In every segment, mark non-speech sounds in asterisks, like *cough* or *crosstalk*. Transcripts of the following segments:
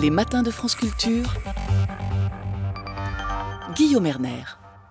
Les matins de France Culture. Guillaume Erner.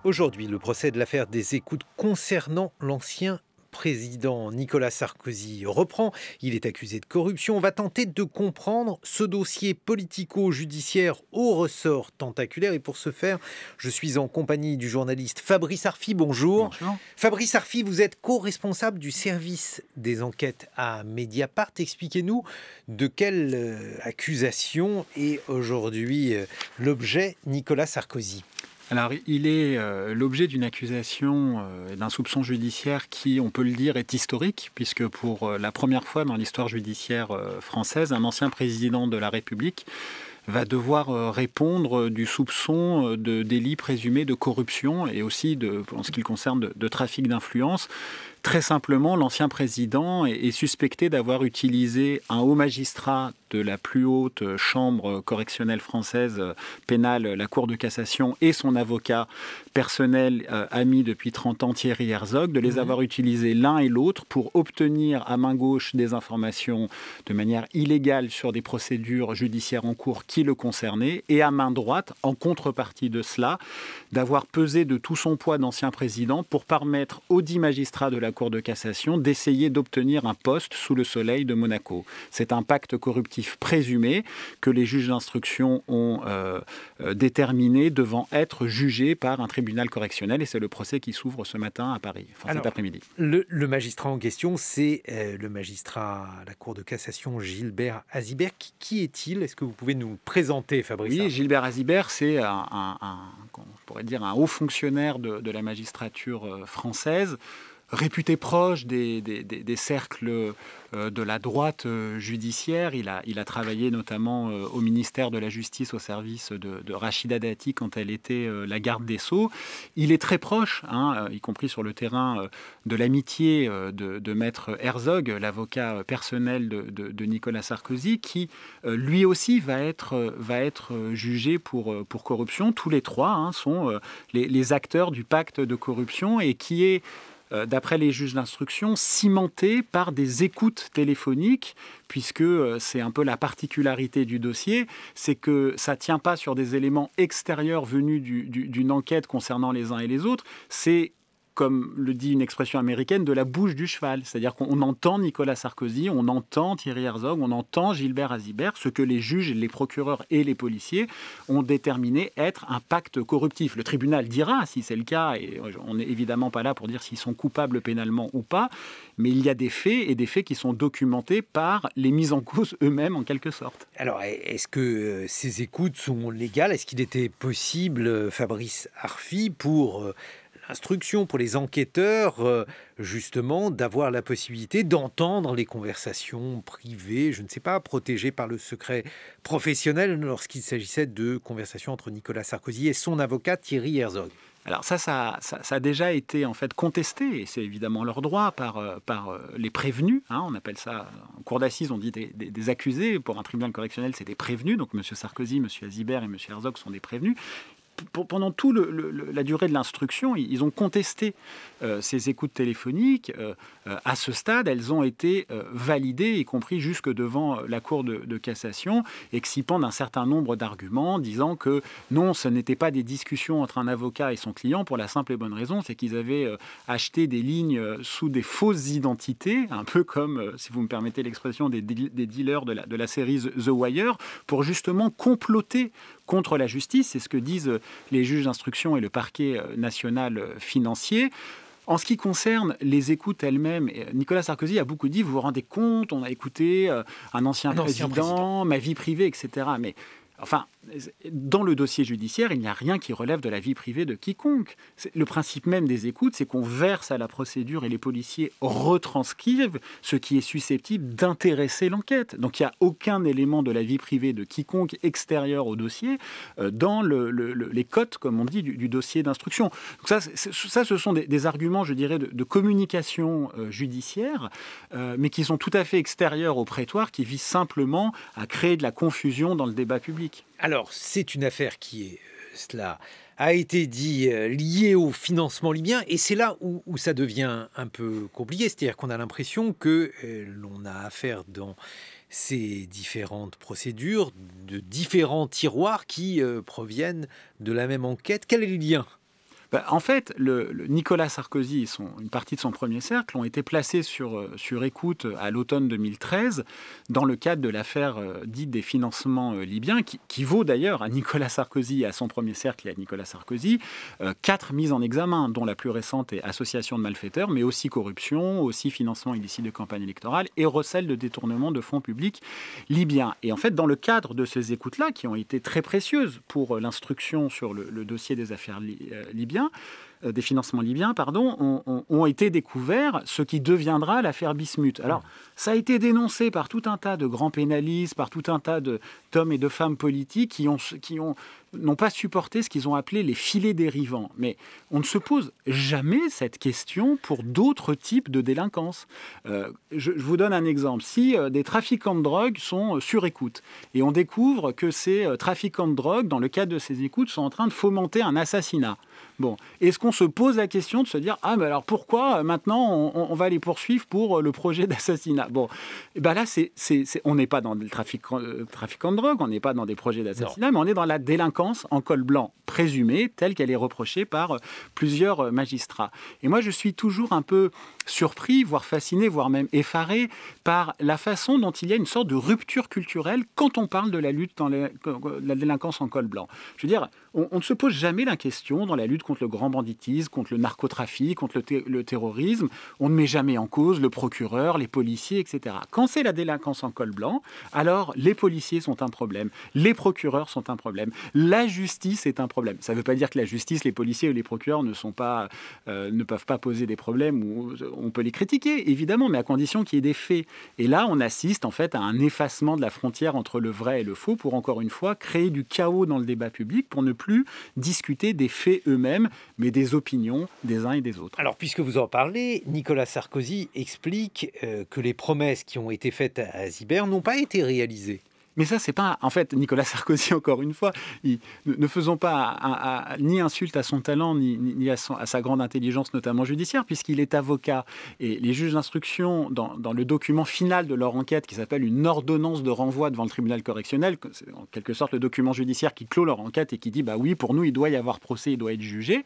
Aujourd'hui, le procès de l'affaire des écoutes concernant l'ancien président Nicolas Sarkozy reprend. Il est accusé de corruption. On va tenter de comprendre ce dossier politico-judiciaire au ressort tentaculaire. Et pour ce faire, je suis en compagnie du journaliste Fabrice Arfi. Bonjour. Fabrice Arfi, vous êtes co-responsable du service des enquêtes à Mediapart. Expliquez-nous de quelle euh, accusation est aujourd'hui euh, l'objet Nicolas Sarkozy. Alors, il est euh, l'objet d'une accusation euh, et d'un soupçon judiciaire qui, on peut le dire, est historique, puisque pour euh, la première fois dans l'histoire judiciaire française, un ancien président de la République va devoir répondre du soupçon de délit présumé de corruption et aussi, de, en ce qui concerne, de trafic d'influence très simplement, l'ancien président est, suspecté d'avoir utilisé un haut magistrat de la plus haute chambre correctionnelle française euh, pénale, la Cour de cassation, et son avocat personnel euh, ami depuis 30 ans, Thierry Herzog, de les mhm. avoir utilisés l'un et l'autre pour obtenir à main gauche des informations de manière illégale sur des procédures judiciaires en cours qui le concernaient, et à main droite, en contrepartie de cela, d'avoir pesé de tout son poids d'ancien président pour permettre aux dix magistrats de la Cour de cassation d'essayer d'obtenir un poste sous le soleil de Monaco. C'est un pacte corruptif présumé que les juges d'instruction ont euh, euh, déterminé devant être jugé par un tribunal correctionnel et c'est le procès qui s'ouvre ce matin à Paris, enfin cet après-midi. Le, magistrat en question, c'est euh, le magistrat à la Cour de cassation Gilbert Azibert. Qui, est-il Est-ce que vous pouvez nous présenter, Fabrice Oui, Gilbert Azibert, c'est un, dire un haut fonctionnaire de, de la magistrature française réputé proche des, cercles euh, de la droite euh, judiciaire. Il a, il a, travaillé notamment euh, au ministère de la Justice au service de, Rachida Dati quand elle était la garde des Sceaux. Il est très proche, hein, y compris sur le terrain de l'amitié de, maître Herzog, l'avocat personnel de, Nicolas Sarkozy, qui lui aussi va être, va être jugé pour, pour corruption. Tous les trois hein, sont les acteurs du pacte de corruption et qui est euh, d'après les juges d'instruction, cimenté par des écoutes téléphoniques, puisque euh, c'est un peu la particularité du dossier, c'est que ça ne tient pas sur des éléments extérieurs venus d'une enquête concernant les uns et les autres, c'est comme le dit une expression américaine, de la bouche du cheval. C'est-à-dire qu'on entend Nicolas Sarkozy, on entend Thierry Herzog, on entend Gilbert Azibert, ce que les juges, les procureurs et les policiers ont déterminé être un pacte corruptif. Le tribunal dira si c'est le cas, et on n'est évidemment pas là pour dire s'ils sont coupables pénalement ou pas, mais il y a des faits et des faits qui sont documentés par les mises en cause eux-mêmes en quelque sorte. Alors, est-ce que euh, ces écoutes sont légales Est-ce qu'il était possible, euh, Fabrice Arfi, pour euh, instruction pour les enquêteurs, euh, justement, d'avoir la possibilité d'entendre les conversations privées, je ne sais pas, protégées par le secret professionnel lorsqu'il s'agissait de conversations entre Nicolas Sarkozy et son avocat Thierry Herzog. Alors ça ça, ça, a déjà été en fait contesté, et c'est évidemment leur droit par, euh, par euh, les prévenus. Hein, on appelle ça, en cour d'assises, on dit des, accusés. Pour un tribunal correctionnel, c'est des prévenus. Donc M. Sarkozy, M. Azibert et M. Herzog sont des prévenus pendant toute la durée de l'instruction, ils ont contesté euh, ces écoutes téléphoniques, euh, euh, à ce stade, elles ont été validées, y compris jusque devant la Cour de, cassation, excipant d'un certain nombre d'arguments, disant que non, ce n'était pas des discussions entre un avocat et son client pour la simple et bonne raison, c'est qu'ils avaient acheté des lignes sous des fausses identités, un peu comme, si vous me permettez l'expression, des, dealers de de la série The Wire, pour justement comploter contre la justice. C'est ce que disent les juges d'instruction et le parquet national financier. En ce qui concerne les écoutes elles-mêmes, euh, Nicolas Sarkozy a beaucoup dit, vous vous rendez compte, on a écouté euh, un ancien, président, président, ma vie privée, etc. Mais enfin, dans le dossier judiciaire, il n'y a rien qui relève de la vie privée de quiconque. Le principe même des écoutes, c'est qu'on verse à la procédure et les policiers retranscrivent ce qui est susceptible d'intéresser l'enquête. Donc il n'y a aucun élément de la vie privée de quiconque extérieur au dossier euh, dans le, les cotes, comme on dit, du, dossier d'instruction. Donc ça, ça, ce sont des, arguments, je dirais, de, communication euh, judiciaire, euh, mais qui sont tout à fait extérieurs au prétoire, qui visent simplement à créer de la confusion dans le débat public. Alors, c'est une affaire qui est, euh, cela a été dit, euh, liée au financement libyen, et c'est là où, ça devient un peu compliqué, c'est-à-dire qu'on a l'impression que euh, l'on a affaire dans ces différentes procédures de différents tiroirs qui proviennent de la même enquête. Quel est le lien bah, en fait, le, Nicolas Sarkozy et une partie de son premier cercle ont été placés sur, euh, sur écoute euh, à l'automne 2013 dans le cadre de l'affaire euh, dite des financements libyens, qui, vaut d'ailleurs à Nicolas Sarkozy, et à son premier cercle et à Nicolas Sarkozy, quatre mises en examen, dont la plus récente est association de malfaiteurs, mais aussi corruption, aussi financement illicite de campagne électorale et recel de détournement de fonds publics libyens. Et en fait, dans le cadre de ces écoutes-là, qui ont été très précieuses pour l'instruction sur le, dossier des affaires libyennes, Italia. Euh, des financements libyens, pardon, ont, été découverts, ce qui deviendra l'affaire Bismuth. Alors, ça a été dénoncé par tout un tas de grands pénalistes, par tout un tas d'hommes et de femmes politiques qui ont, qui ont n'ont pas supporté ce qu'ils ont appelé les filets dérivants. Mais on ne se pose jamais cette question pour d'autres types de délinquance. Euh, je, vous donne un exemple. Si euh, des trafiquants de drogue sont sur écoute et on découvre que ces trafiquants de drogue, dans le cadre de ces écoutes, sont en train de fomenter un assassinat. Bon, est-ce qu'on on se pose la question de se dire ah mais alors pourquoi euh, maintenant on, va les poursuivre pour euh, le projet *laughs* d'assassinat Bon, eh ben là c'est, on n'est pas dans le trafic, euh, trafic de drogue, on n'est pas dans des projets d'assassinat, mais on est dans la délinquance en col blanc présumée telle qu'elle est reprochée par plusieurs magistrats. Et moi je suis toujours un peu surpris, voire fasciné, voire même effaré par la façon dont il y a une sorte de rupture culturelle quand on parle de la lutte dans la délinquance en col blanc. Je veux dire, on, ne se pose jamais la question dans la lutte contre le grand banditisme, contre le narcotrafic, contre le, terrorisme. On ne met jamais en cause le procureur, les policiers, etc. Quand c'est la délinquance en col blanc, alors les policiers sont un problème, les procureurs sont un problème, la justice est un problème. Ça ne veut pas dire que la justice, les policiers ou les procureurs ne sont pas, euh, ne peuvent pas poser des problèmes ou on peut les critiquer, évidemment, mais à condition qu'il y ait des faits. Et là, on assiste en fait à un effacement de la frontière entre le vrai et le faux pour, encore une fois, créer du chaos dans le débat public pour ne plus discuter des faits eux-mêmes, mais des opinions des uns et des autres. Alors, puisque vous en parlez, Nicolas Sarkozy explique euh, que les promesses qui ont été faites à Ziber n'ont pas été réalisées. Mais ça, c'est pas. En fait, Nicolas Sarkozy, *laughs* encore une fois, ne, faisons pas ni insulte à son talent, ni, à, à, sa grande intelligence, notamment judiciaire, puisqu'il est avocat. Et les juges d'instruction, dans, le document final de leur enquête, qui s'appelle une ordonnance de renvoi devant le tribunal correctionnel, c'est en quelque sorte le document judiciaire qui clôt leur enquête et qui dit bah oui, pour nous, il doit y avoir procès, il doit être jugé.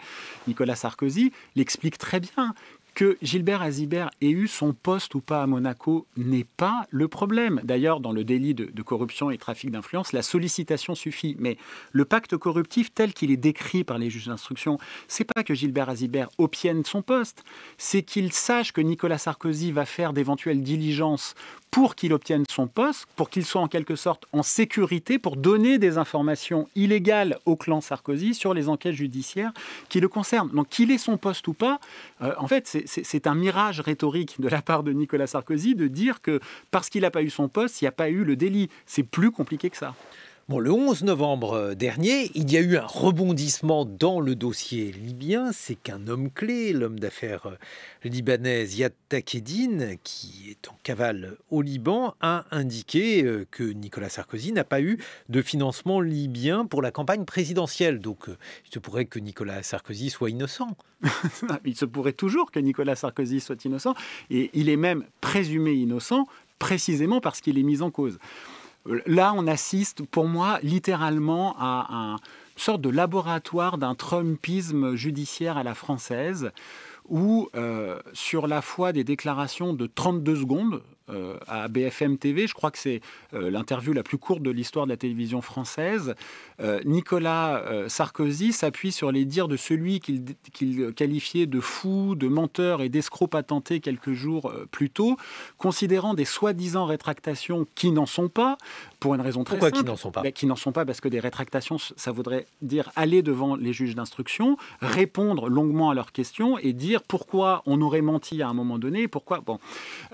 Nicolas Sarkozy l'explique très bien que Gilbert Azibert ait eu son poste ou pas à Monaco n'est pas le problème. D'ailleurs, dans le délit de, corruption et trafic d'influence, la sollicitation suffit. Mais le pacte corruptif tel qu'il est décrit par les juges d'instruction, c'est pas que Gilbert Azibert obtienne son poste, c'est qu'il sache que Nicolas Sarkozy va faire d'éventuelles diligences pour qu'il obtienne son poste, pour qu'il soit en quelque sorte en sécurité, pour donner des informations illégales au clan Sarkozy sur les enquêtes judiciaires qui le concernent. Donc qu'il ait son poste ou pas, euh, en fait, c'est un mirage rhétorique de la part de Nicolas Sarkozy de dire que parce qu'il n'a pas eu son poste, il n'y a pas eu le délit. C'est plus compliqué que ça le 11 novembre euh, dernier, il y a eu un rebondissement dans le dossier libyen. C'est qu'un homme clé, l'homme d'affaires euh, libanais Yad Takedine, qui est en cavale au Liban, a indiqué euh, que Nicolas Sarkozy n'a pas eu de financement libyen pour la campagne présidentielle. Donc, il se pourrait que Nicolas Sarkozy soit innocent. *laughs* il se pourrait toujours que Nicolas Sarkozy soit innocent. Et il est même présumé innocent précisément parce qu'il est mis en cause. Là, on assiste, pour moi, littéralement à, un une sorte de laboratoire d'un Trumpisme judiciaire à la française, où, euh, sur la foi des déclarations de 32 secondes, euh, à BFM TV. Je crois que c'est euh, l'interview la plus courte de l'histoire de la télévision française. Euh, Nicolas Sarkozy s'appuie sur les dires de celui qu'il qualifiait de fou, de menteur et d'escroc patenté quelques jours plus tôt, considérant des soi-disant rétractations qui n'en sont pas, pour une raison très Pourquoi simple. Pourquoi qui n'en sont pas ben, Qui n'en sont pas parce que des rétractations, ça voudrait dire aller devant les juges d'instruction, répondre longuement à leurs questions et dire pourquoi on aurait menti à un moment donné, pourquoi. Bon.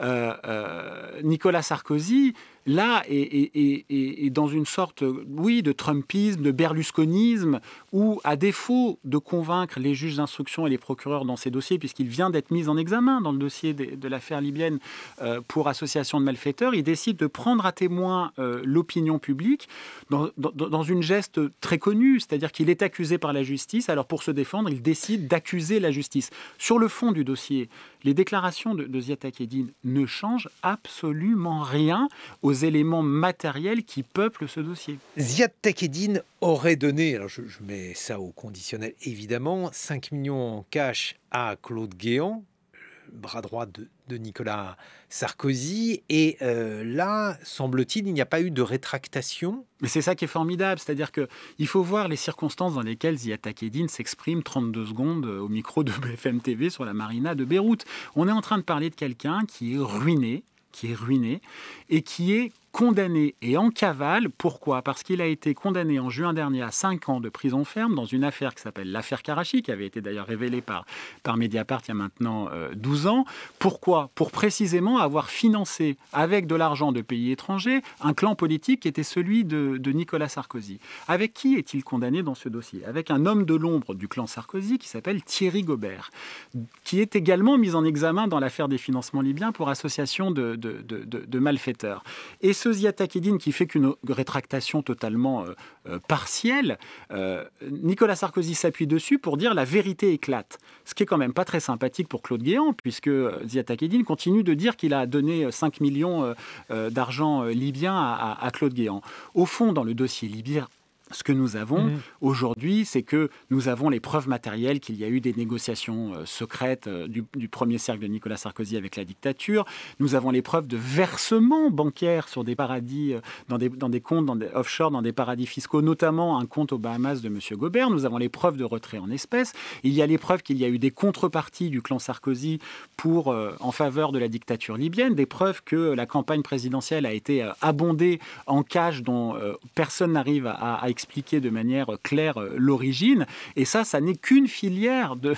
Euh, euh, Nicolas Sarkozy là est, dans une sorte, oui, de Trumpisme, de berlusconisme, où, à défaut de convaincre les juges d'instruction et les procureurs dans ces dossiers, puisqu'il vient d'être mis en examen dans le dossier de, l'affaire libyenne euh, pour association de malfaiteurs, il décide de prendre à témoin euh, l'opinion publique dans, dans, une geste très connue, c'est-à-dire qu'il est accusé par la justice, alors pour se défendre, il décide d'accuser la justice. Sur le fond du dossier, les déclarations de, de Ziad ne changent absolument rien aux éléments matériels qui peuplent ce dossier. Ziad Takedine aurait donné, alors je, mets ça au conditionnel évidemment, 5 millions en cash à Claude Guéant, bras droit de, Nicolas Sarkozy. Et euh, là, semble-t-il, il n'y a pas eu de rétractation. Mais c'est ça qui est formidable, c'est-à-dire qu'il faut voir les circonstances dans lesquelles Ziad Takedine s'exprime 32 secondes euh, au micro de *laughs* BFM TV sur la marina de Beyrouth. On est en train de parler de quelqu'un qui est ruiné, qui est ruiné et qui est condamné et en cavale. Pourquoi Parce qu'il a été condamné en juin dernier à 5 ans de prison ferme dans une affaire qui s'appelle l'affaire Karachi, qui avait été d'ailleurs révélée par, par Mediapart il y a maintenant 12 euh, ans. Pourquoi Pour précisément avoir financé avec de l'argent de pays étrangers un clan politique qui était celui de, Nicolas Sarkozy. Avec qui est-il condamné dans ce dossier Avec un homme de l'ombre du clan Sarkozy qui s'appelle Thierry Gobert, qui est également mis en examen dans l'affaire des financements libyens pour association de, de, de malfaiteurs. Et ce Ziata Kedine qui fait qu'une rétractation totalement euh, euh, partielle, euh, Nicolas Sarkozy s'appuie dessus pour dire la vérité éclate. Ce qui est quand même pas très sympathique pour Claude Guéant, puisque Kedine continue de dire qu'il a donné 5 millions d'argent libyen à, à Claude Guéant. Au fond, dans le dossier libyen, ce que nous avons mhm. aujourd'hui, c'est que nous avons les preuves matérielles qu'il y a eu des négociations euh, secrètes euh, du, premier cercle de Nicolas Sarkozy avec la dictature. Nous avons les preuves de versements bancaires sur des paradis, euh, dans, des, dans des comptes dans des offshore, dans des paradis fiscaux, notamment un compte aux Bahamas de M. Gobert. Nous avons les preuves de retrait en espèces. Il y a les preuves qu'il y a eu des contreparties du clan Sarkozy pour, en faveur de la dictature libyenne, des preuves que la campagne présidentielle a été abondée en cash dont personne n'arrive à, à expliquer de manière claire euh, l'origine. Et ça, ça n'est qu'une filière de,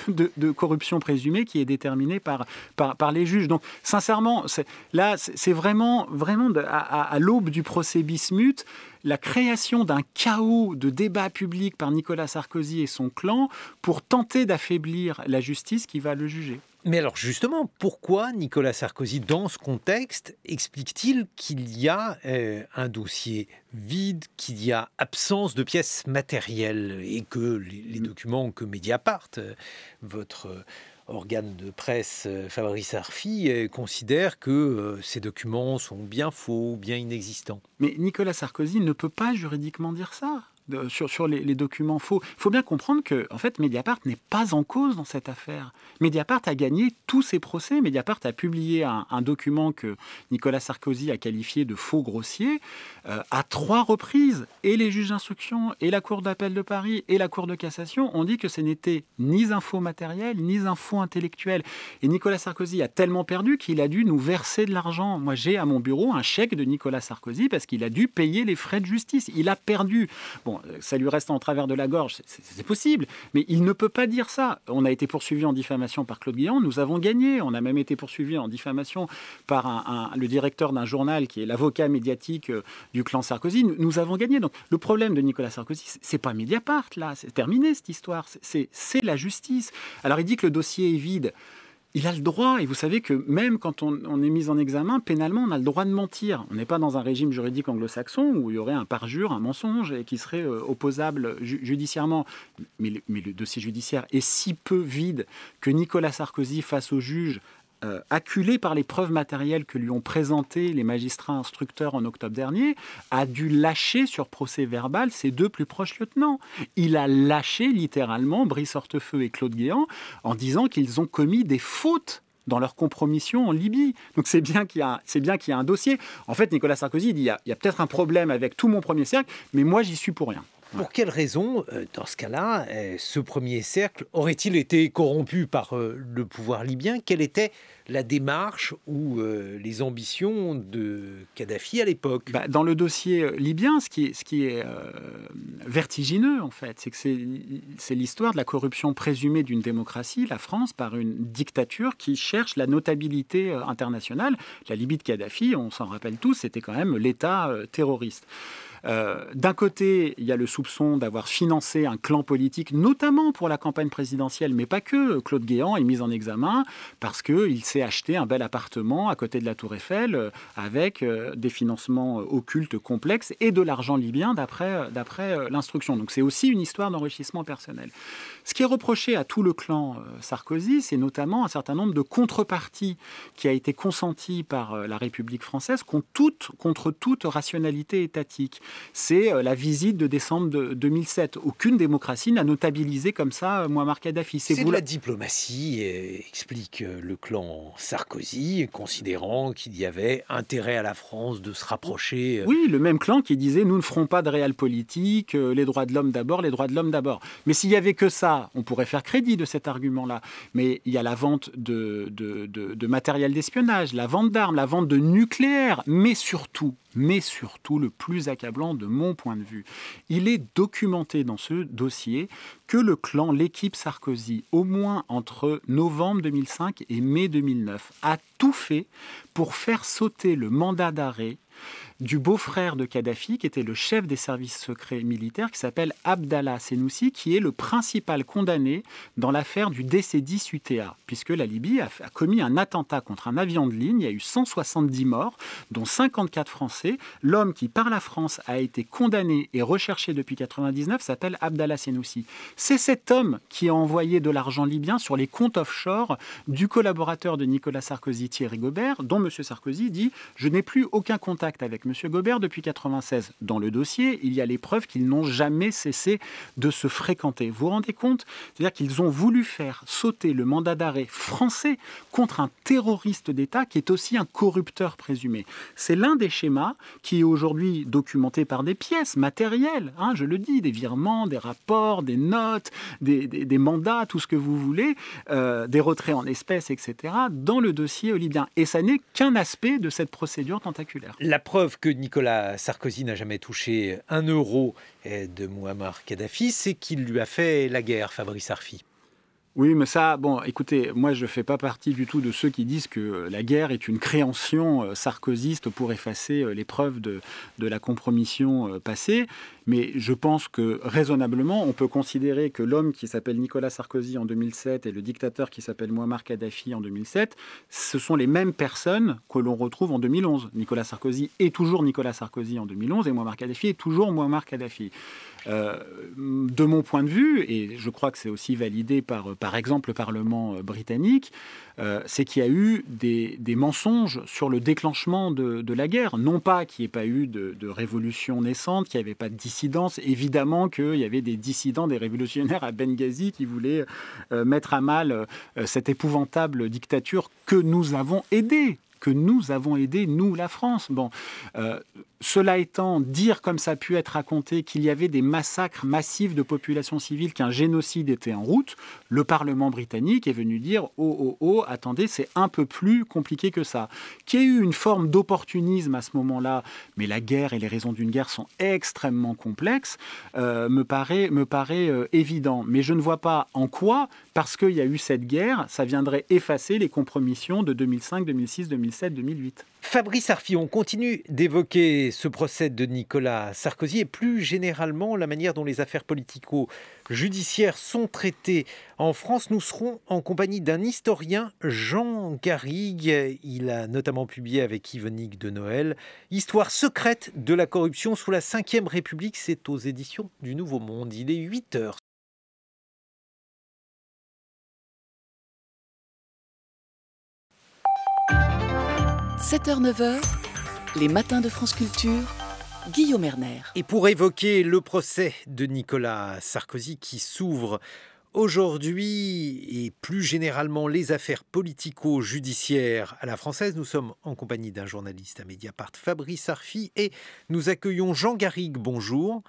corruption présumée qui est déterminée par, par, les juges. Donc, sincèrement, là, c'est vraiment, vraiment à, l'aube du procès Bismuth la création d'un chaos de débat public par Nicolas Sarkozy et son clan pour tenter d'affaiblir la justice qui va le juger. Mais alors justement, pourquoi Nicolas Sarkozy, dans ce contexte, explique-t-il qu'il y a euh, un dossier vide, qu'il y a absence de pièces matérielles et que les, mm. documents que Mediapart, euh, votre euh, organe de presse Fabrice Arfi considère que ces documents sont bien faux, bien inexistants. Mais Nicolas Sarkozy ne peut pas juridiquement dire ça sur, les, documents faux. Il faut bien comprendre que, en fait, Mediapart n'est pas en cause dans cette affaire. Mediapart a gagné tous ses procès. Mediapart a publié un, document que Nicolas Sarkozy a qualifié de faux grossier euh, à trois reprises. Et les juges d'instruction, et la Cour d'appel de Paris, et la Cour de cassation ont dit que ce n'était ni un faux matériel, ni un faux intellectuel. Et Nicolas Sarkozy a tellement perdu qu'il a dû nous verser de l'argent. Moi, j'ai à mon bureau un chèque de Nicolas Sarkozy parce qu'il a dû payer les frais de justice. Il a perdu. Bon, euh, ça lui reste en travers de la gorge. C'est possible, mais il ne peut pas dire ça. On a été poursuivi en diffamation par Claude Guéant, nous avons gagné. On a même été poursuivi en diffamation par le directeur d'un journal qui est l'avocat médiatique euh, du clan Sarkozy. Nous, avons gagné. Donc le problème de Nicolas Sarkozy, c'est pas Mediapart là. C'est terminé cette histoire. C'est la justice. Alors il dit que le dossier est vide il a le droit, et vous savez que même quand on, est mis en examen, pénalement, on a le droit de mentir. On n'est pas dans un régime juridique anglo-saxon où il y aurait un parjure, un mensonge, et qui serait euh, opposable judiciairement. Mais, mais, le dossier judiciaire est si peu vide que Nicolas Sarkozy, face au juge, euh, acculé par les preuves matérielles que lui ont présentées les magistrats instructeurs en octobre dernier, a dû lâcher sur procès verbal ses deux plus proches lieutenants. Il a lâché littéralement Brice Hortefeux et Claude Guéant en disant qu'ils ont commis des fautes dans leur compromission en Libye. Donc c'est bien qu'il y a, y a un dossier. En fait, Nicolas Sarkozy dit il y a peut-être un problème avec tout mon premier cercle, mais moi j'y suis pour rien. Pour quelles raison, euh, dans ce cas-là, euh, ce premier cercle aurait-il été corrompu par euh, le pouvoir libyen Quelle était la démarche ou les ambitions de Kadhafi à l'époque bah, Dans le dossier libyen, ce qui, est, vertigineux, en fait, c'est que c'est l'histoire de la corruption présumée d'une démocratie, la France, par une dictature qui cherche la notabilité internationale. La Libye de Kadhafi, on s'en rappelle tous, c'était quand même l'État terroriste. Euh, d'un côté, il y a le soupçon d'avoir financé un clan politique, notamment pour la campagne présidentielle, mais pas que. Claude Guéant est mis en examen parce qu'il s'est acheté un bel appartement à côté de la Tour Eiffel euh, avec euh, des financements occultes complexes et de l'argent libyen d'après l'instruction. Donc c'est aussi une histoire d'enrichissement personnel. Ce qui est reproché à tout le clan Sarkozy, c'est notamment un certain nombre de contreparties qui a été consenties par la République française contre toute rationalité étatique c'est euh, la visite de décembre 2007. Aucune démocratie n'a notabilisé comme ça euh, Muammar Kadhafi. C'est de la diplomatie, euh, explique le clan Sarkozy, considérant qu'il y avait intérêt à la France de se rapprocher. Oui, le même clan qui disait nous ne ferons pas de réel politique, les droits de l'homme d'abord, les droits de l'homme d'abord. Mais s'il y avait que ça, on pourrait faire crédit de cet argument-là. Mais il y a la vente de matériel d'espionnage, la vente d'armes, la vente de nucléaire, mais surtout mais surtout le plus accablant de mon point de vue. Il est documenté dans ce dossier que le clan, l'équipe Sarkozy, au moins entre novembre 2005 et mai 2009, a tout fait pour faire sauter le mandat d'arrêt du beau-frère de Kadhafi, qui était le chef des services secrets militaires, qui s'appelle Abdallah Senoussi, qui est le principal condamné dans l'affaire du DC-10 UTA, puisque la Libye a, commis un attentat contre un avion de ligne. Il y a eu 170 morts, dont 54 Français. L'homme qui, par la France, a été condamné et recherché depuis 1999 s'appelle Abdallah Senoussi. C'est cet homme qui a envoyé de l'argent libyen sur les comptes offshore du collaborateur de Nicolas Sarkozy, Thierry Gobert, dont M. Sarkozy dit Je n'ai plus aucun contact avec Monsieur Gobert depuis 1996. Dans le dossier, il y a les preuves qu'ils n'ont jamais cessé de se fréquenter. Vous vous rendez compte C'est-à-dire qu'ils ont voulu faire sauter le mandat d'arrêt français contre un terroriste d'État qui est aussi un corrupteur présumé. C'est l'un des schémas qui est aujourd'hui documenté par des pièces matérielles, hein, je le dis, des virements, des rapports, des notes, des, mandats, tout ce que vous voulez, euh, des retraits en espèces, etc., dans le dossier libyen. Et ça n'est qu'un aspect de cette procédure tentaculaire. La preuve que Nicolas Sarkozy n'a jamais touché un euro eh, de Muammar Kadhafi, c'est qu'il lui a fait la guerre, Fabrice Arfi. Oui, mais ça, bon, écoutez, moi je ne fais pas partie du tout de ceux qui disent que euh, la guerre est une création euh, sarkozyste pour effacer euh, les preuves de, la compromission passée, mais je pense que raisonnablement, on peut considérer que l'homme qui s'appelle Nicolas Sarkozy en 2007 et le dictateur qui s'appelle mohamed Kadhafi en 2007, ce sont les mêmes personnes que l'on retrouve en 2011. Nicolas Sarkozy est toujours Nicolas Sarkozy en 2011 et mohamed Kadhafi est toujours mohamed Kadhafi. de mon point de vue, et je crois que c'est aussi validé par par exemple le Parlement euh, britannique, euh, c'est qu'il y a eu des, mensonges sur le déclenchement de, la guerre. Non pas qu'il n'y ait pas eu de, de révolution naissante, qu'il n'y avait pas de dissidence. Évidemment qu'il y avait des dissidents, des révolutionnaires à Benghazi qui voulaient euh, mettre à mal cette épouvantable dictature que nous avons aidée que nous avons aidé, nous, la France. Bon, cela étant, dire comme ça a pu être raconté qu'il y avait des massacres massifs de populations civiles, qu'un génocide était en route, le Parlement britannique est venu dire oh oh oh, attendez, c'est un peu plus compliqué que ça. Qu'il y ait eu une forme d'opportunisme à ce moment-là, mais la guerre et les raisons d'une guerre sont extrêmement complexes, euh, me paraît, me paraît euh, évident. Mais je ne vois pas en quoi, parce qu'il y a eu cette guerre, ça viendrait effacer les compromissions de 2005, 2006, 2007, 2008. Fabrice Arfi, on continue d'évoquer ce procès de Nicolas Sarkozy et plus généralement la manière dont les affaires politico-judiciaires sont traitées en France. Nous serons en compagnie d'un historien, Jean Garrigue. Il a notamment publié avec Yvonique de Noël Histoire secrète de la corruption sous la Ve République. C'est aux éditions du Nouveau Monde. Il est 8 heures. 7h-9h, les matins de France Culture, Guillaume Erner. Et pour évoquer le procès de Nicolas Sarkozy qui s'ouvre Aujourd'hui et plus généralement les affaires politico-judiciaires à la française, nous sommes en compagnie d'un journaliste à Mediapart, Fabrice Arfi, et nous accueillons Jean Garrigue. Bonjour.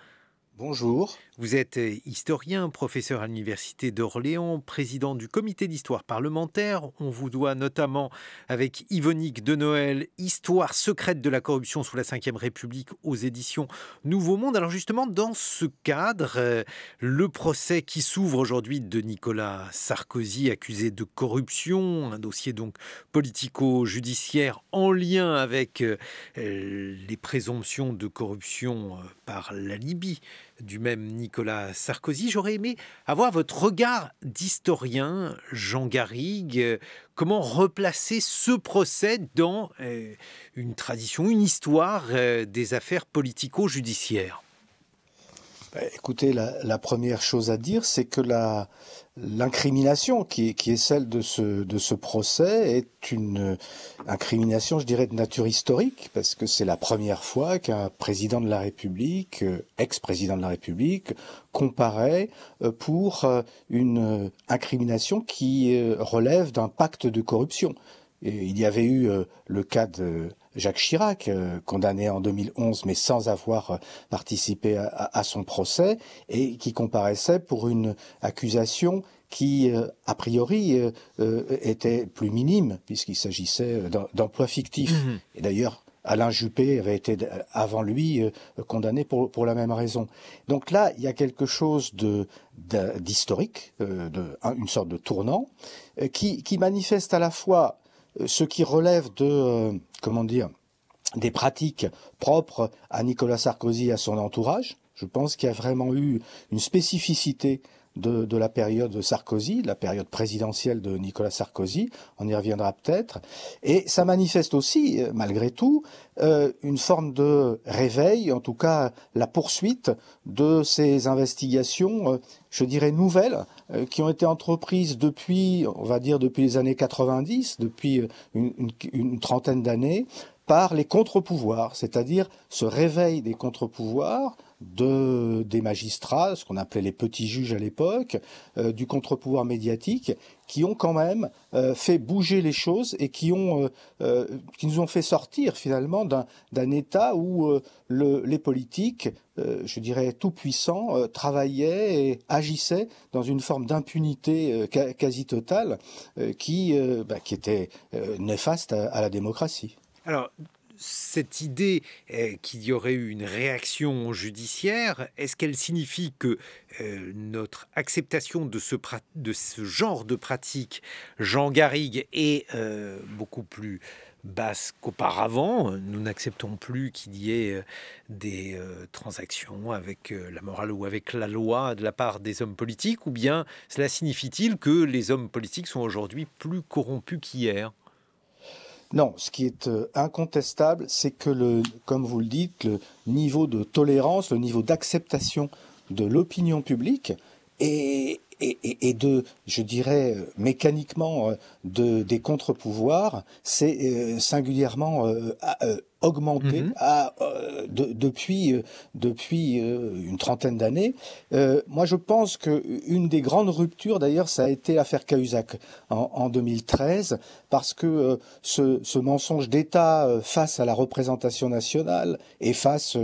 Bonjour. Vous êtes historien, professeur à l'Université d'Orléans, président du comité d'histoire parlementaire. On vous doit notamment, avec Yvonique de Noël, Histoire secrète de la corruption sous la Ve République aux éditions Nouveau Monde. Alors justement, dans ce cadre, euh, le procès qui s'ouvre aujourd'hui de Nicolas Sarkozy, accusé de corruption, un dossier donc politico-judiciaire en lien avec euh, les présomptions de corruption euh, par la Libye du même Nicolas Sarkozy. J'aurais aimé avoir votre regard d'historien, Jean Garrigue. Euh, comment replacer ce procès dans euh, une tradition, une histoire euh, des affaires politico-judiciaires bah, écoutez, la, la, première chose à dire, c'est que la l'incrimination qui, qui, est celle de ce, de ce procès est une incrimination, je dirais, de nature historique, parce que c'est la première fois qu'un président de la République, euh, ex-président de la République, comparaît euh, pour euh, une incrimination qui relève d'un pacte de corruption. Et il y avait eu le cas de Jacques Chirac, euh, condamné en 2011 mais sans avoir euh, participé à, son procès, et qui comparaissait pour une accusation qui, euh, a priori, était plus minime, puisqu'il s'agissait d'emplois fictifs. Mmh. Et d'ailleurs, Alain Juppé avait été, avant lui, condamné pour, la même raison. Donc là, il y a quelque chose d'historique, une sorte de tournant, qui manifeste à la fois euh, ce qui relève de, euh, comment dire, des pratiques propres à Nicolas Sarkozy et à son entourage. Je pense qu'il y a vraiment eu une spécificité de, la période de Sarkozy, la période présidentielle de Nicolas Sarkozy, on y reviendra peut-être, et ça manifeste aussi, euh, malgré tout, euh, une forme de réveil, en tout cas la poursuite de ces investigations, euh, je dirais, nouvelles, qui ont été entreprises depuis, on va dire, depuis les années 90, depuis une trentaine d'années, par les contre-pouvoirs, c'est-à-dire ce réveil des contre-pouvoirs, de, des magistrats, ce qu'on appelait les petits juges à l'époque, euh, du contre-pouvoir médiatique, qui ont quand même euh, fait bouger les choses et qui, ont, euh, qui nous ont fait sortir finalement d'un état où les politiques, je dirais tout puissants, travaillaient et agissaient dans une forme d'impunité quasi totale qui, bah, qui était néfaste à, à la démocratie. Alors, cette idée euh, qu'il y aurait eu une réaction judiciaire, est-ce qu'elle signifie que euh, notre acceptation de ce, genre de pratique, Jean Garrigue, est euh, beaucoup plus basse qu'auparavant. Nous n'acceptons plus qu'il y ait des transactions avec la morale ou avec la loi de la part des hommes politiques, ou bien cela signifie-t-il que les hommes politiques sont aujourd'hui plus corrompus qu'hier non, ce qui est euh, incontestable, c'est que, le, comme vous le dites, le niveau de tolérance, le niveau d'acceptation de l'opinion publique et, de, je dirais, euh, mécaniquement euh, de, des contre-pouvoirs, c'est singulièrement augmenté mhm. à, euh, de, depuis euh, depuis euh, une trentaine d'années. moi, je pense que une des grandes ruptures, d'ailleurs, ça a été l'affaire Cahuzac en, en, 2013, parce que ce, ce, mensonge d'État face à la représentation nationale et face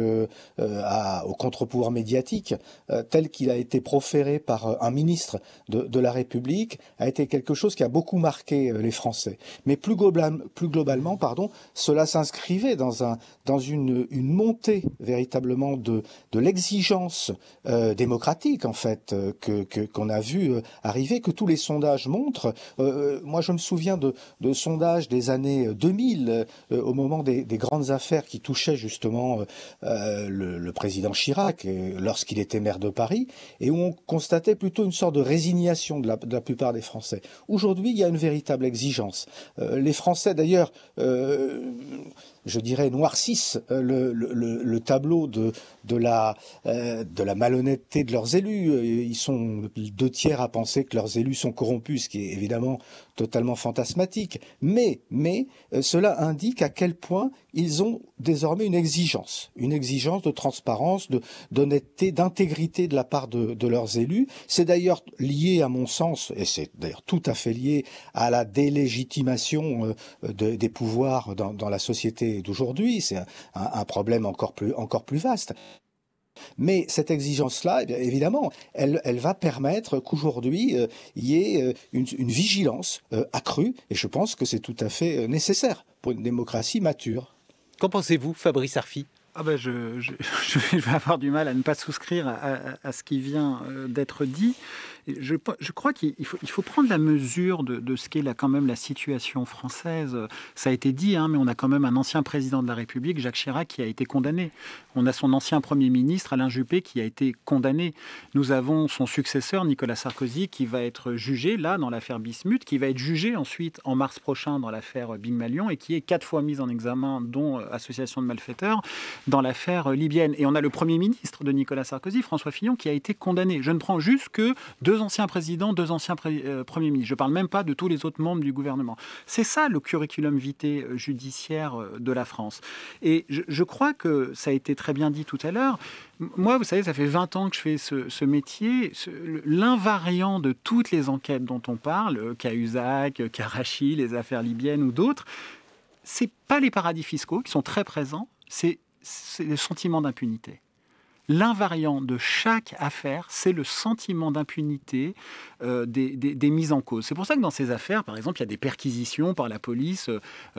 à, au contre-pouvoir médiatique, tel qu'il a été proféré par un ministre de, de, la République, a été quelque chose qui a beaucoup marqué les Français. Mais plus, plus globalement, pardon, cela s'inscrivait dans dans, une, montée véritablement de, l'exigence euh, démocratique, en fait, euh, que qu'on a vu euh, arriver, que tous les sondages montrent. moi, je me souviens de, sondages des années 2000, au moment des, grandes affaires qui touchaient justement le, président Chirac, lorsqu'il était maire de Paris, et où on constatait plutôt une sorte de résignation de la, de la plupart des Français. Aujourd'hui, il y a une véritable exigence. les Français, d'ailleurs, je dirais, dirais, noircissent euh, le, tableau de, de, la, euh, de la malhonnêteté de leurs élus. Euh, ils sont deux tiers à penser que leurs élus sont corrompus, ce qui est évidemment totalement fantasmatique. Mais, mais cela indique à quel point ils ont désormais une exigence, une exigence de transparence, de d'honnêteté, d'intégrité de la part de, de leurs élus. C'est d'ailleurs lié, à mon sens, et c'est d'ailleurs tout à fait lié à la délégitimation des pouvoirs dans, dans la société d'aujourd'hui aujourd'hui, c'est un, problème encore plus, encore plus vaste. Mais cette exigence-là, eh évidemment, elle, elle, va permettre qu'aujourd'hui, il euh, y ait euh, une, vigilance euh, accrue, et je pense que c'est tout à fait nécessaire pour une démocratie mature. Qu'en pensez-vous, Fabrice Arfi ah ben *laughs* je, vais avoir du mal à ne pas souscrire à ce qui vient d'être dit je, crois qu'il faut, prendre la mesure de, ce qu'est quand même la situation française. Ça a été dit, hein, mais on a quand même un ancien président de la République, Jacques Chirac, qui a été condamné. On a son ancien Premier ministre, Alain Juppé, qui a été condamné. Nous avons son successeur, Nicolas Sarkozy, qui va être jugé là dans l'affaire Bismuth, qui va être jugé ensuite en mars prochain dans l'affaire Big-Malion et qui est quatre fois mis en examen, dont euh, association de malfaiteurs, dans l'affaire euh, libyenne. Et on a le Premier ministre de Nicolas Sarkozy, François Fillon, qui a été condamné. Je ne prends juste que deux deux anciens présidents, deux anciens euh, premiers ministres. Je ne parle même pas de tous les autres membres du gouvernement. C'est ça le curriculum vitae euh, judiciaire euh, de la France. Et je, crois que ça a été très bien dit tout à l'heure. Moi, vous savez, ça fait 20 ans que je fais ce, métier. L'invariant de toutes les enquêtes dont on parle, Cahuzac, Karachi, les affaires libyennes ou d'autres, ce c'est pas les paradis fiscaux qui sont très présents, c'est le sentiment d'impunité. L'invariant de chaque affaire, c'est le sentiment d'impunité euh, des, des, mises en cause. C'est pour ça que dans ces affaires, par exemple, il y a des perquisitions par la police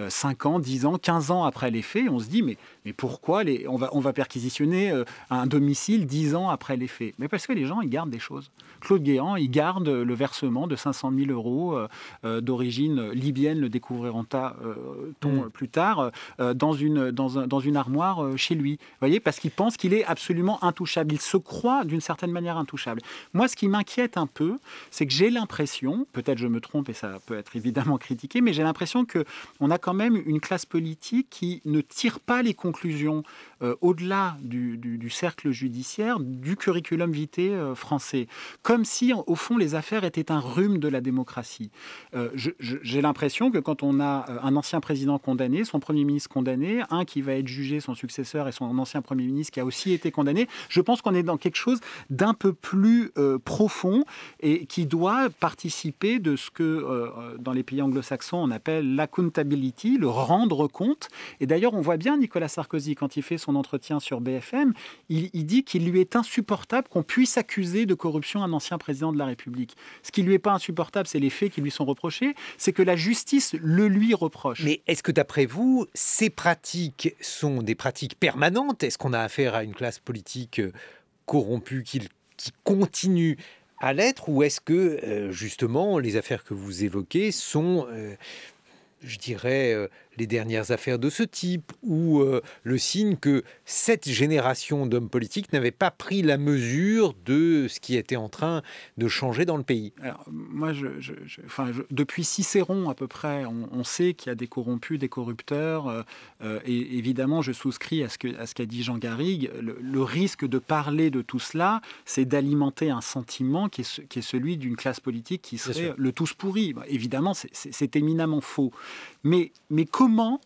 5 euh, euh, ans, 10 ans, 15 ans après les faits. On se dit, mais, mais pourquoi les, on, va, on va perquisitionner un domicile 10 ans après les faits Mais parce que les gens, ils gardent des choses. Claude Guéant, il garde le versement de 500 000 euros d'origine libyenne, le découvriront t on mm. plus tard, dans, une, dans, un, dans une armoire chez lui. Vous voyez, parce qu'il pense qu'il est absolument intouchable. Il se croit d'une certaine manière intouchable. Moi, ce qui m'inquiète un peu, c'est que j'ai l'impression, peut-être je me trompe et ça peut être évidemment critiqué, mais j'ai l'impression que on a quand même une classe politique qui ne tire pas les conclusions euh, au-delà du, cercle judiciaire du curriculum vitae euh, français, comme si au fond les affaires étaient un rhume de la démocratie. Euh, j'ai l'impression que quand on a un ancien président condamné, son premier ministre condamné, un qui va être jugé, son successeur et son ancien premier ministre qui a aussi été condamné, je pense qu'on est dans quelque chose d'un peu plus profond et qui qui doit participer de ce que euh, euh, dans les pays anglo-saxons on appelle l'accountability, le rendre compte. Et d'ailleurs, on voit bien Nicolas Sarkozy quand il fait son entretien sur BFM, il, dit qu'il lui est insupportable qu'on puisse accuser de corruption un ancien président de la République. Ce qui lui est pas insupportable, c'est les faits qui lui sont reprochés, c'est que la justice le lui reproche. Mais est-ce que d'après vous, ces pratiques sont des pratiques permanentes Est-ce qu'on a affaire à une classe politique euh, corrompue qui continue à l'être ou est-ce que, euh, justement, les affaires que vous évoquez sont, euh, je dirais, euh, les dernières affaires de ce type ou euh, le signe que cette génération d'hommes politiques n'avait pas pris la mesure de ce qui était en train de changer dans le pays. moi, je, depuis Cicéron à peu près, on, sait qu'il y a des corrompus, des corrupteurs. Euh, euh, et évidemment, je souscris à ce qu'a dit Jean Garrigue. Le, risque de parler de tout cela, c'est d'alimenter un sentiment qui est, qui est celui d'une classe politique qui serait le tous pourri. évidemment, c'est éminemment faux. Mais, mais comment comment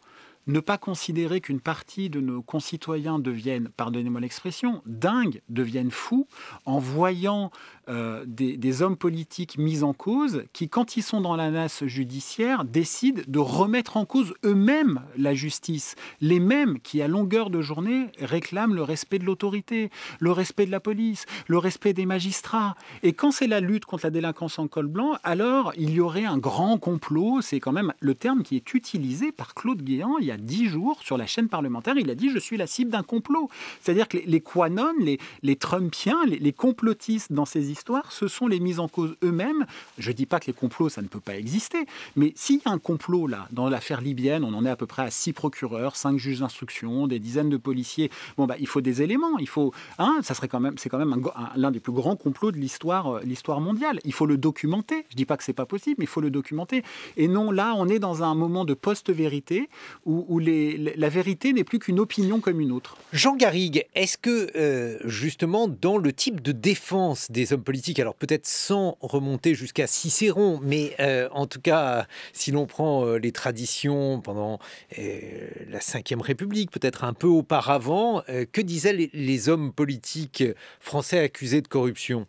ne pas considérer qu'une partie de nos concitoyens deviennent, pardonnez-moi l'expression, dingues, deviennent fous en voyant euh, des, hommes politiques mis en cause qui, quand ils sont dans la nasse judiciaire, décident de remettre en cause eux-mêmes la justice. Les mêmes qui, à longueur de journée, réclament le respect de l'autorité, le respect de la police, le respect des magistrats. Et quand c'est la lutte contre la délinquance en col blanc, alors il y aurait un grand complot. C'est quand même le terme qui est utilisé par Claude Guéant dix jours, sur la chaîne parlementaire, il a dit Je suis la cible d'un complot. C'est-à-dire que les, les Quanon, les, les Trumpiens, les, complotistes dans ces histoires, ce sont les mises en cause eux-mêmes. Je ne dis pas que les complots, ça ne peut pas exister, mais s'il y a un complot, là, dans l'affaire libyenne, on en est à peu près à six procureurs, cinq juges d'instruction, des dizaines de policiers, bon, bah, il faut des éléments, il faut. Hein, ça serait quand même, c'est quand même l'un des plus grands complots de l'histoire, euh, l'histoire mondiale. Il faut le documenter. Je ne dis pas que c'est pas possible, mais il faut le documenter. Et non, là, on est dans un moment de post-vérité où où, la vérité n'est plus qu'une opinion comme une autre. Jean Garrigue, est-ce que euh, justement dans le type de défense des hommes politiques, alors peut-être sans remonter jusqu'à Cicéron, mais euh, en tout cas si l'on prend euh, les traditions pendant la Ve République, peut-être un peu auparavant, que disaient les, hommes politiques français accusés de corruption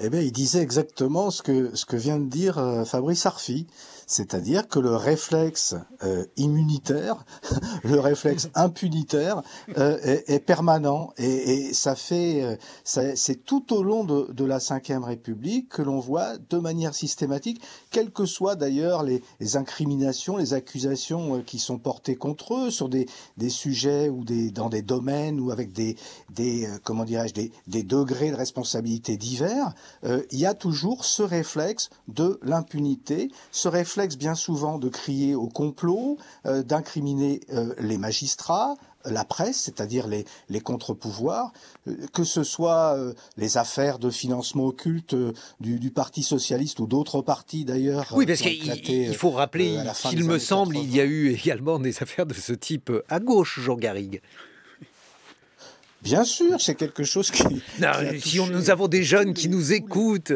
eh bien, ils disaient exactement ce que, ce que vient de dire Fabrice Arfi, c'est-à-dire que le réflexe euh, immunitaire, *laughs* le réflexe *laughs* impunitaire euh, est, permanent et, ça fait, euh, c'est tout au long de, la Ve République que l'on voit de manière systématique, quelles que soient d'ailleurs les, incriminations, les accusations qui sont portées contre eux sur des, sujets ou des, dans des domaines ou avec des, des comment dirais-je, des, degrés de responsabilité divers, il y a toujours ce réflexe de l'impunité, ce réflexe réflexe bien souvent de crier au complot, euh, d'incriminer euh, les magistrats, euh, la presse, c'est-à-dire les, les contre-pouvoirs, que ce soit les affaires de financement occulte du, Parti socialiste ou d'autres partis d'ailleurs. Oui, parce qu'il faut rappeler, qu'il me semble, qu'il y a eu également des affaires de ce type à gauche, Jean Garrigue. Bien sûr, c'est quelque chose qui... qui si on, nous avons des jeunes qui nous écoutent.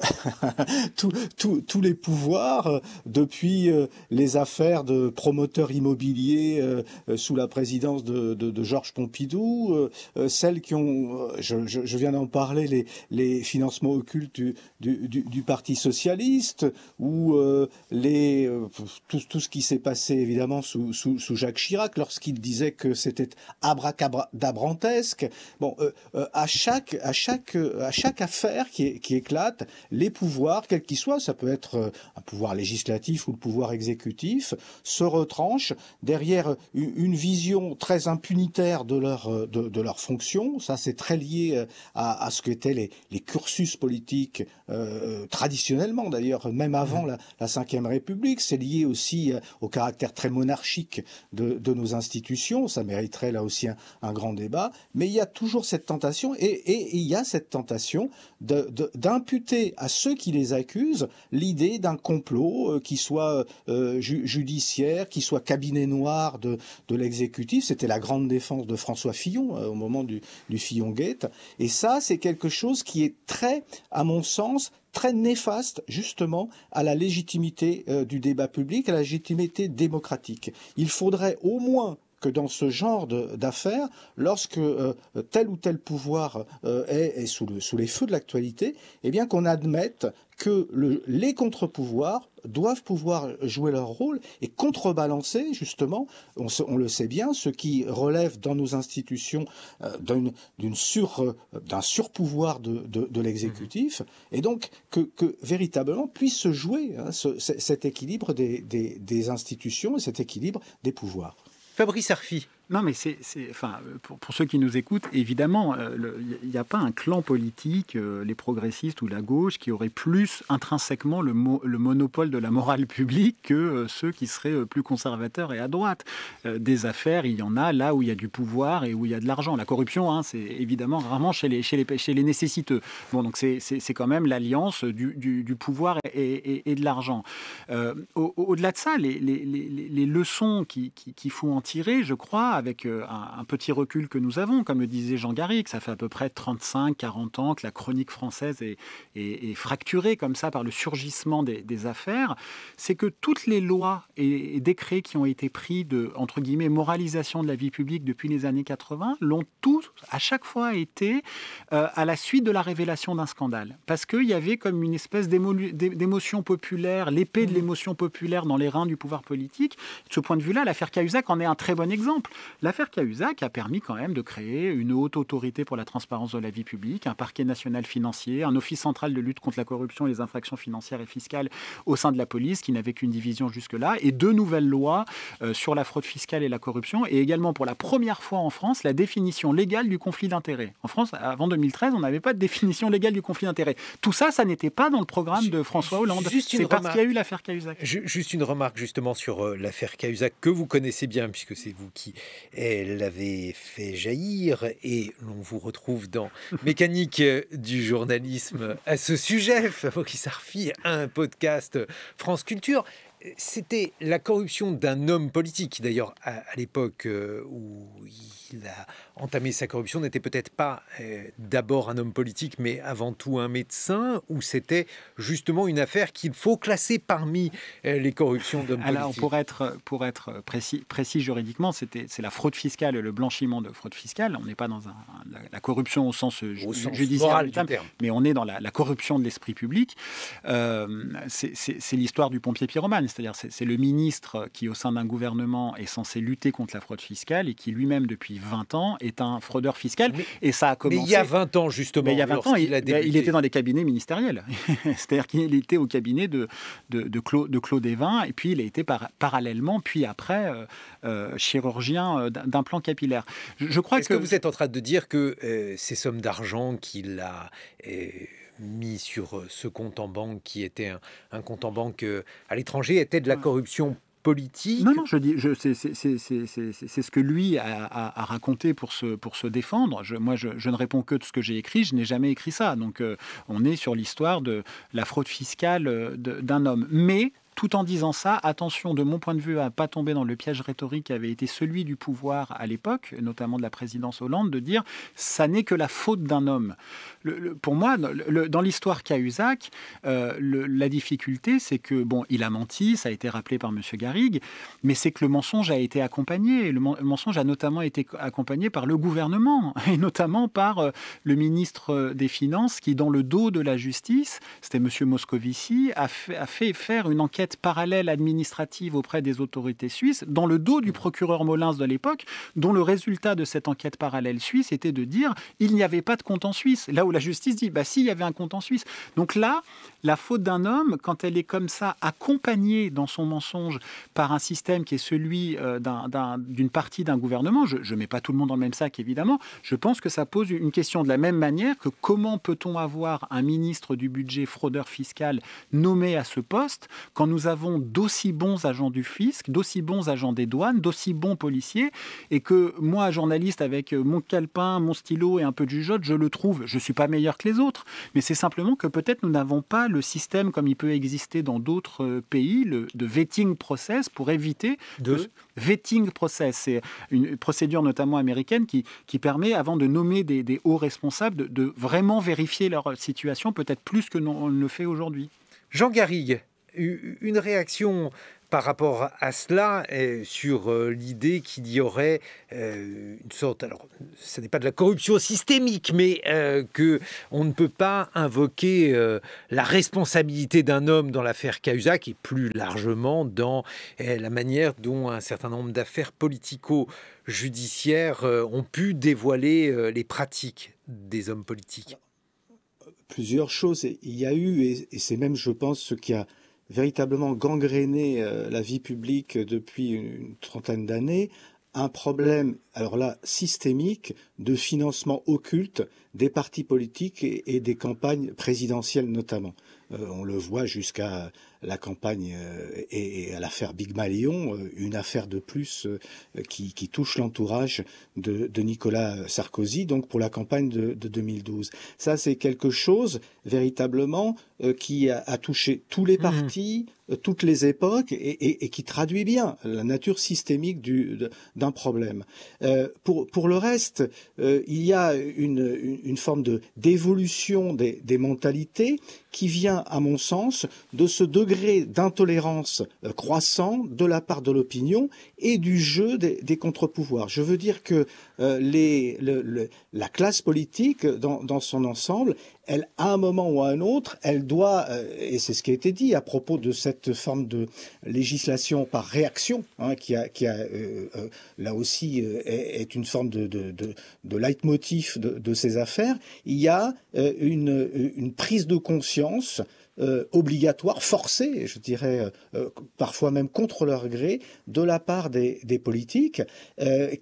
*laughs* tous, les pouvoirs, euh, depuis euh, les affaires de promoteurs immobiliers euh, sous la présidence de, Georges Pompidou, celles qui ont, je, viens d'en parler, les, les, financements occultes du, Parti socialiste, ou les, tout, ce qui s'est passé évidemment sous, sous, Jacques Chirac lorsqu'il disait que c'était abracadabrantesque. Bon, à chaque, à chaque, à chaque affaire qui, qui éclate, les pouvoirs, quels qu'ils soient, ça peut être euh, un pouvoir législatif ou le pouvoir exécutif, se retranchent derrière une vision très impunitaire de leur, euh, de, leur fonction. Ça, c'est très lié euh, à, ce qu'étaient les, les, cursus politiques traditionnellement, d'ailleurs, même avant la, Ve République. C'est lié aussi au caractère très monarchique de, nos institutions. Ça mériterait là aussi un, grand débat. Mais il y a toujours cette tentation, et, il y a cette tentation d'imputer à ceux qui les accusent l'idée d'un complot euh, qui soit euh, judiciaire, qui soit cabinet noir de, l'exécutif. C'était la grande défense de François Fillon euh, au moment du, du Fillon Gate. Et ça, c'est quelque chose qui est très, à mon sens, très néfaste justement à la légitimité du débat public, à la légitimité démocratique. Il faudrait au moins que dans ce genre d'affaires, lorsque euh, tel ou tel pouvoir euh, est, sous, les feux de l'actualité, eh bien qu'on admette que les contre-pouvoirs doivent pouvoir jouer leur rôle et contrebalancer justement, on, le sait bien, ce qui relève dans nos institutions euh, d'un sur, surpouvoir de, l'exécutif, mmh. et donc que, véritablement puisse se jouer hein, cet équilibre des institutions et cet équilibre des pouvoirs. Fabrice Arfi, non, mais c'est, enfin, euh, pour, ceux qui nous écoutent, évidemment, il euh, n'y a pas un clan politique, euh, les progressistes ou la gauche, qui aurait plus intrinsèquement le, monopole de la morale publique que ceux qui seraient plus conservateurs et à droite. des affaires, il y en a là où il y a du pouvoir et où il y a de l'argent. La corruption, hein, c'est évidemment rarement chez les, chez les, les nécessiteux. Bon, donc c'est, quand même l'alliance du, pouvoir et, de l'argent. au, delà de ça, les, leçons qu'il faut en tirer, je crois, avec euh, un, petit recul que nous avons, comme le disait Jean Garrigue, ça fait à peu près 35-40 ans que la chronique française est, fracturée comme ça par le surgissement des, affaires, c'est que toutes les lois et, décrets qui ont été pris de, entre guillemets, moralisation de la vie publique depuis les années 80 l'ont tous, à chaque fois, été euh, à la suite de la révélation d'un scandale. Parce qu'il y avait comme une espèce d'émotion populaire, l'épée de mmh. l'émotion populaire dans les reins du pouvoir politique. De ce point de vue-là, l'affaire Cahuzac en est un très bon exemple. L'affaire Cahuzac a permis quand même de créer une haute autorité pour la transparence de la vie publique, un parquet national financier, un office central de lutte contre la corruption et les infractions financières et fiscales au sein de la police, qui n'avait qu'une division jusque-là, et deux nouvelles lois euh, sur la fraude fiscale et la corruption, et également pour la première fois en France, la définition légale du conflit d'intérêts. En France, avant 2013, on n'avait pas de définition légale du conflit d'intérêts. Tout ça, ça n'était pas dans le programme de François Hollande. C'est parce qu'il y a eu l'affaire Cahuzac. Juste une remarque justement sur euh, l'affaire Cahuzac que vous connaissez bien puisque c'est vous qui elle l'avait fait jaillir et l'on vous retrouve dans Mécanique euh, du journalisme à ce sujet. Fabrice Arfi, un podcast France Culture. C'était la corruption d'un homme politique, d'ailleurs, à l'époque euh, où il a Entamer sa corruption n'était peut-être pas euh, d'abord un homme politique, mais avant tout un médecin, ou c'était justement une affaire qu'il faut classer parmi euh, les corruptions de politiques Alors, pour être, pour être précis, précis juridiquement, c'est la fraude fiscale et le blanchiment de fraude fiscale. On n'est pas dans la, corruption au sens, euh, judiciaire, mais on est dans la, corruption de l'esprit public. c'est l'histoire du pompier pyromane, c'est-à-dire c'est le ministre qui, au sein d'un gouvernement, est censé lutter contre la fraude fiscale et qui lui-même, depuis 20 ans, est est un fraudeur fiscal. et ça a commencé. il y a 20 ans, justement. il y a 20 ans, il, était dans les cabinets ministériels. *laughs* C'est-à-dire qu'il était au cabinet de, de, de, Claude, de Claude et puis il a été parallèlement, puis après, euh, euh, chirurgien euh, d'un plan capillaire. Je, crois Est-ce que... vous êtes en train de dire que ces sommes d'argent qu'il a mis sur ce compte en banque qui était un, un compte en banque à l'étranger était de la corruption politique. Non, non, je dis, c'est, ce que lui a, raconté pour se, défendre. moi, je, ne réponds que de ce que j'ai écrit. Je n'ai jamais écrit ça. Donc, euh, on est sur l'histoire de la fraude fiscale euh, d'un homme. Mais tout en disant ça, attention de mon point de vue à pas tomber dans le piège rhétorique qui avait été celui du pouvoir à l'époque, notamment de la présidence Hollande, de dire ça n'est que la faute d'un homme. pour moi, dans l'histoire Cahuzac, euh, la difficulté, c'est que bon, il a menti, ça a été rappelé par M. Garrigue, mais c'est que le mensonge a été accompagné. Le, mensonge a notamment été accompagné par le gouvernement et notamment par euh, le ministre euh, des Finances qui, dans le dos de la justice, c'était M. Moscovici, a a fait faire une enquête parallèle administrative auprès des autorités suisses dans le dos du procureur Molins de l'époque, dont le résultat de cette enquête parallèle suisse était de dire il n'y avait pas de compte en Suisse. Là où la justice dit bah si, il y avait un compte en Suisse. Donc là, la faute d'un homme, quand elle est comme ça accompagnée dans son mensonge par un système qui est celui euh, d'une partie d'un gouvernement, je ne mets pas tout le monde dans le même sac évidemment, je pense que ça pose une question de la même manière que comment peut-on avoir un ministre du budget fraudeur fiscal nommé à ce poste quand nous avons d'aussi bons agents du fisc, d'aussi bons agents des douanes, d'aussi bons policiers, et que moi, journaliste, avec mon calepin, mon stylo et un peu de jugeote, je le trouve, je ne suis pas meilleur que les autres, mais c'est simplement que peut-être nous n'avons pas le système comme il peut exister dans d'autres euh, pays, le, de vetting process, pour éviter... De... vetting process, c'est une procédure notamment américaine qui, qui permet, avant de nommer des, hauts responsables, de, vraiment vérifier leur situation, peut-être plus que nous le fait aujourd'hui. Jean Garrigue, une réaction par rapport à cela, sur euh, l'idée qu'il y aurait euh, une sorte, alors ce n'est pas de la corruption systémique, mais euh, que on ne peut pas invoquer la responsabilité d'un homme dans l'affaire Cahuzac et plus largement dans eh, la manière dont un certain nombre d'affaires politico-judiciaires ont pu dévoiler les pratiques des hommes politiques. Plusieurs choses. Il y a eu, et c'est même, je pense, ce qui a véritablement gangréné euh, la vie publique depuis une trentaine d'années, un problème, alors là, systémique de financement occulte des partis politiques et, des campagnes présidentielles notamment. Euh, on le voit jusqu'à la campagne euh, et, à l'affaire Big Malion, euh, une affaire de plus euh, qui, touche l'entourage de, Nicolas Sarkozy, donc pour la campagne de, 2012. Ça, c'est quelque chose véritablement qui a, touché tous les mmh. partis, toutes les époques, et, qui traduit bien la nature systémique d'un problème. pour, le reste, il y a une, forme de d'évolution des mentalités qui vient, à mon sens, de ce degré d'intolérance euh, croissant de la part de l'opinion et du jeu des, contre-pouvoirs. Je veux dire que euh, les, la classe politique dans, son ensemble, elle, à un moment ou à un autre, elle doit, euh, et c'est ce qui a été dit à propos de cette forme de législation par réaction, hein, qui a, qui a là aussi est, une forme de, de, de, de leitmotiv de, ces affaires, il y a une, une prise de conscience euh, obligatoire, forcé, je dirais, euh, euh, parfois même contre leur gré, de la part des, politiques,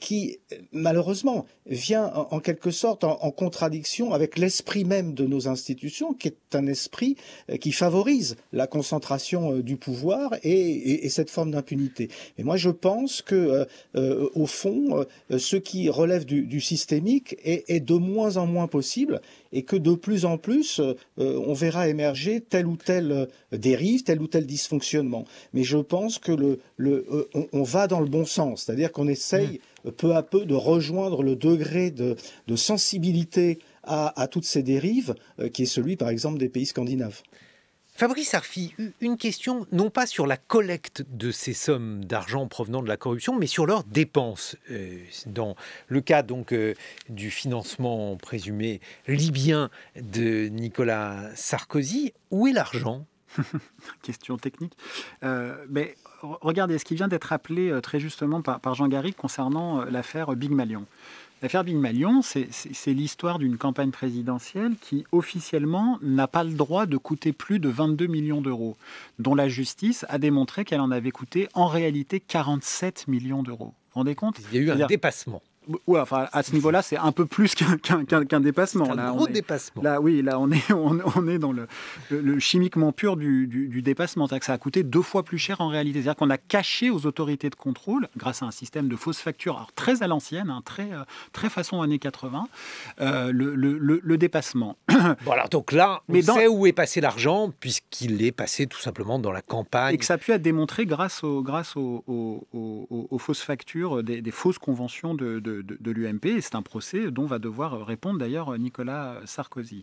qui malheureusement vient en, quelque sorte en, contradiction avec l'esprit même de nos institutions, qui est un esprit qui favorise la concentration du pouvoir et, cette forme d'impunité. Et moi, je pense que, au fond, ce qui relève du, systémique est de moins en moins possible et que de plus en plus, euh, on verra émerger telle ou telle euh, dérive, tel ou tel dysfonctionnement. Mais je pense que le, euh, on, va dans le bon sens, c'est-à-dire qu'on essaye mm. peu à peu de rejoindre le degré de, sensibilité à, toutes ces dérives, qui est celui, par exemple, des pays scandinaves. Fabrice Arfi, une question non pas sur la collecte de ces sommes d'argent provenant de la corruption, mais sur leurs dépenses. Euh, dans le cas donc euh, du financement présumé libyen de Nicolas Sarkozy, où est l'argent *laughs* Question technique. Euh, mais regardez ce qui vient d'être appelé très justement par, Jean gary concernant l'affaire Big Malion. L'affaire Malion, c'est l'histoire d'une campagne présidentielle qui officiellement n'a pas le droit de coûter plus de 22 millions d'euros, dont la justice a démontré qu'elle en avait coûté en réalité 47 millions d'euros. Vous vous rendez compte Il y a eu un dépassement ouais, enfin, à ce niveau-là, c'est un peu plus qu'un qu dépassement. Là, un gros dépassement. Là, oui, là, on est, *laughs* on, est dans le, le, chimiquement pur du, du, du dépassement. Que ça a coûté deux fois plus cher en réalité. C'est-à-dire qu'on a caché aux autorités de contrôle, grâce à un système de fausses factures, alors très à l'ancienne, hein, très, euh, très façon années 80, euh, le, le, dépassement. Voilà, *coughs* donc là, on sait où est passé l'argent, puisqu'il est passé tout simplement dans la campagne. Et que ça a pu être démontré grâce, au, grâce aux, aux, fausses factures, des, fausses conventions de de, l'UMP. Et c'est un procès dont va devoir répondre d'ailleurs Nicolas Sarkozy.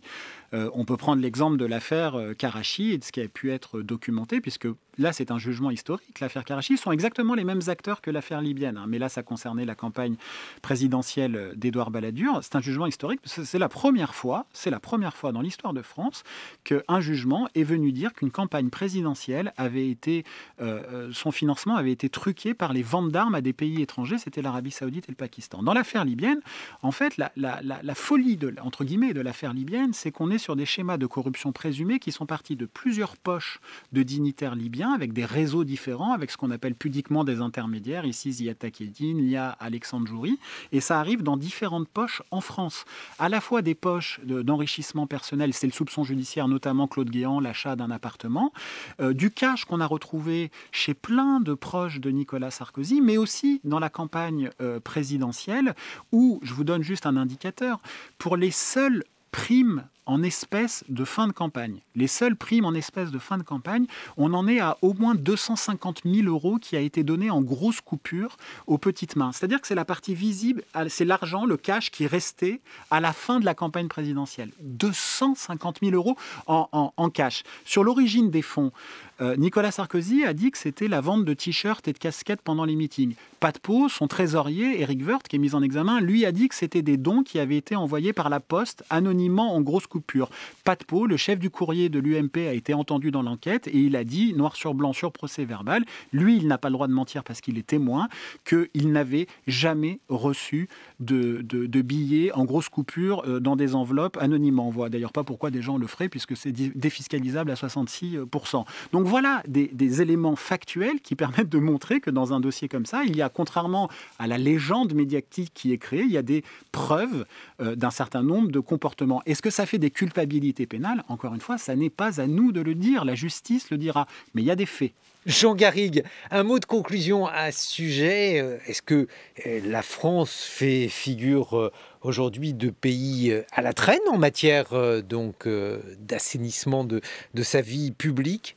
Euh, on peut prendre l'exemple de l'affaire euh, Karachi et de ce qui a pu être documenté, puisque là, c'est un jugement historique. L'affaire Karachi sont exactement les mêmes acteurs que l'affaire libyenne. Hein, mais là, ça concernait la campagne présidentielle d'Edouard Balladur. C'est un jugement historique. Parce que c'est la première fois, c'est la première fois dans l'histoire de France qu'un jugement est venu dire qu'une campagne présidentielle avait été, euh, son financement avait été truqué par les ventes d'armes à des pays étrangers. C'était l'Arabie Saoudite et le Pakistan. Dans l'affaire libyenne, en fait, la, folie de, entre guillemets de l'affaire libyenne, c'est qu'on est sur des schémas de corruption présumés qui sont partis de plusieurs poches de dignitaires libyens avec des réseaux différents, avec ce qu'on appelle pudiquement des intermédiaires. Ici, Zia Takedine, a Alexandre Joury. Et ça arrive dans différentes poches en France. À la fois des poches d'enrichissement personnel, c'est le soupçon judiciaire, notamment Claude Guéant, l'achat d'un appartement, euh, du cash qu'on a retrouvé chez plein de proches de Nicolas Sarkozy, mais aussi dans la campagne euh, présidentielle où, ou, je vous donne juste un indicateur, pour les seules primes en espèces de fin de campagne. Les seules primes en espèces de fin de campagne, on en est à au moins 250 000 euros qui a été donné en grosse coupure aux petites mains. C'est-à-dire que c'est la partie visible, c'est l'argent, le cash qui restait à la fin de la campagne présidentielle. 250 000 euros en, cash. Sur l'origine des fonds, euh, Nicolas Sarkozy a dit que c'était la vente de t-shirts et de casquettes pendant les meetings. Pas de peau, son trésorier, Eric Woerth, qui est mis en examen, lui a dit que c'était des dons qui avaient été envoyés par la poste anonymement en grosse coupure coupure. Pas de peau, le chef du courrier de l'UMP a été entendu dans l'enquête et il a dit, noir sur blanc sur procès verbal, lui, il n'a pas le droit de mentir parce qu'il est témoin, qu'il n'avait jamais reçu de, billets en grosse coupure euh, dans des enveloppes anonymement. On voit d'ailleurs pas pourquoi des gens le feraient puisque c'est défiscalisable à 66%. Donc voilà des, éléments factuels qui permettent de montrer que dans un dossier comme ça, il y a, contrairement à la légende médiatique qui est créée, il y a des preuves euh, d'un certain nombre de comportements. Est-ce que ça fait des les culpabilités pénales, encore une fois, ça n'est pas à nous de le dire, la justice le dira, mais il y a des faits. Jean Garrigue, un mot de conclusion à ce sujet. Euh, est-ce que euh, la France fait figure euh, aujourd'hui de pays à la traîne en matière donc d'assainissement de sa vie publique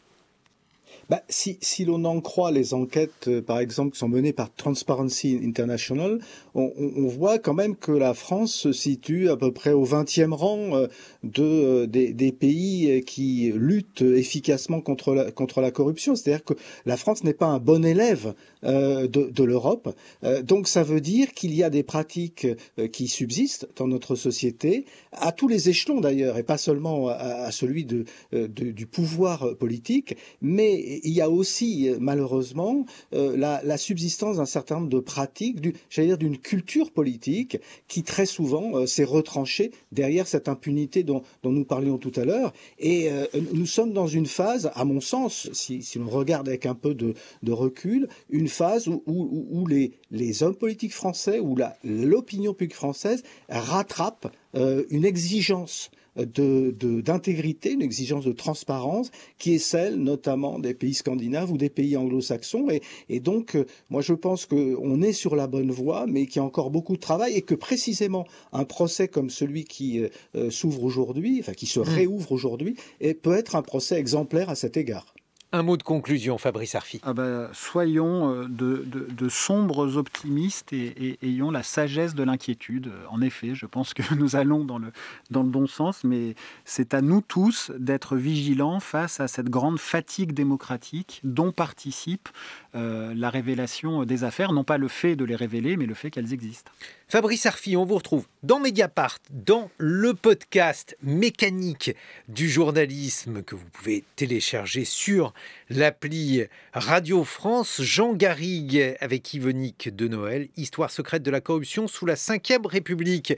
bah, si, si l'on en croit les enquêtes, euh, par exemple, qui sont menées par Transparency International, on, on, voit quand même que la France se situe à peu près au 20e rang euh, de, euh, des, des pays qui luttent efficacement contre la, contre la corruption. C'est-à-dire que la France n'est pas un bon élève de, de l'Europe. donc ça veut dire qu'il y a des pratiques qui subsistent dans notre société, à tous les échelons d'ailleurs, et pas seulement à, celui de, du pouvoir politique, mais il y a aussi, euh, malheureusement, euh, la, subsistance d'un certain nombre de pratiques, du, j'allais dire d'une culture politique qui très souvent euh, s'est retranchée derrière cette impunité dont, nous parlions tout à l'heure. Et nous sommes dans une phase, à mon sens, si, l'on regarde avec un peu de, recul, une phase où, les, hommes politiques français, où l'opinion publique française rattrape une exigence d'intégrité, de, une exigence de transparence qui est celle notamment des pays scandinaves ou des pays anglo-saxons. Et, donc, euh, moi, je pense qu'on est sur la bonne voie, mais qu'il y a encore beaucoup de travail et que précisément un procès comme celui qui euh, euh, s'ouvre aujourd'hui, enfin qui se mmh. réouvre aujourd'hui, peut être un procès exemplaire à cet égard. Un mot de conclusion, Fabrice Arfi. Ah bah, soyons euh, de, sombres optimistes et, ayons la sagesse de l'inquiétude. En effet, je pense que nous allons dans le, bon sens, mais c'est à nous tous d'être vigilants face à cette grande fatigue démocratique dont participe euh, la révélation des affaires, non pas le fait de les révéler, mais le fait qu'elles existent. Fabrice Arfi, on vous retrouve dans Mediapart, dans le podcast mécanique du journalisme que vous pouvez télécharger sur l'appli Radio France. Jean Garrigue avec Yvonique de Noël, Histoire secrète de la corruption sous la Ve République.